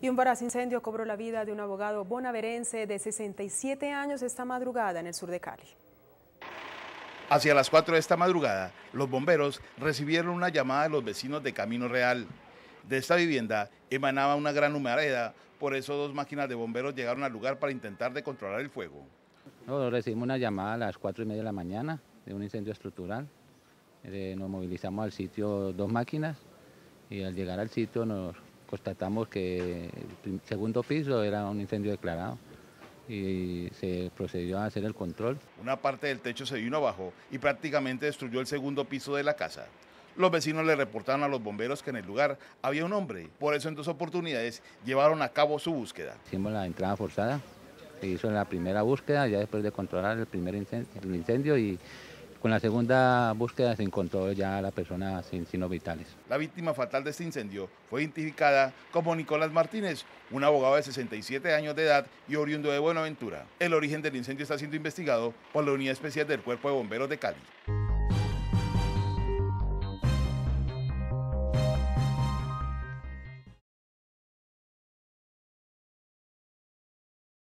Y un voraz incendio cobró la vida de un abogado bonaverense de 67 años esta madrugada en el sur de Cali. Hacia las 4 de esta madrugada, los bomberos recibieron una llamada de los vecinos de Camino Real. De esta vivienda emanaba una gran humareda, por eso dos máquinas de bomberos llegaron al lugar para intentar de controlar el fuego. No, recibimos una llamada a las 4 y media de la mañana de un incendio estructural. Eh, nos movilizamos al sitio dos máquinas y al llegar al sitio nos constatamos que el segundo piso era un incendio declarado y se procedió a hacer el control. Una parte del techo se vino abajo y prácticamente destruyó el segundo piso de la casa. Los vecinos le reportaron a los bomberos que en el lugar había un hombre, por eso en dos oportunidades llevaron a cabo su búsqueda. Hicimos la entrada forzada, se hizo la primera búsqueda ya después de controlar el primer incendio y con la segunda búsqueda se encontró ya la persona sin signos vitales. La víctima fatal de este incendio fue identificada como Nicolás Martínez, un abogado de 67 años de edad y oriundo de Buenaventura. El origen del incendio está siendo investigado por la Unidad Especial del Cuerpo de Bomberos de Cali.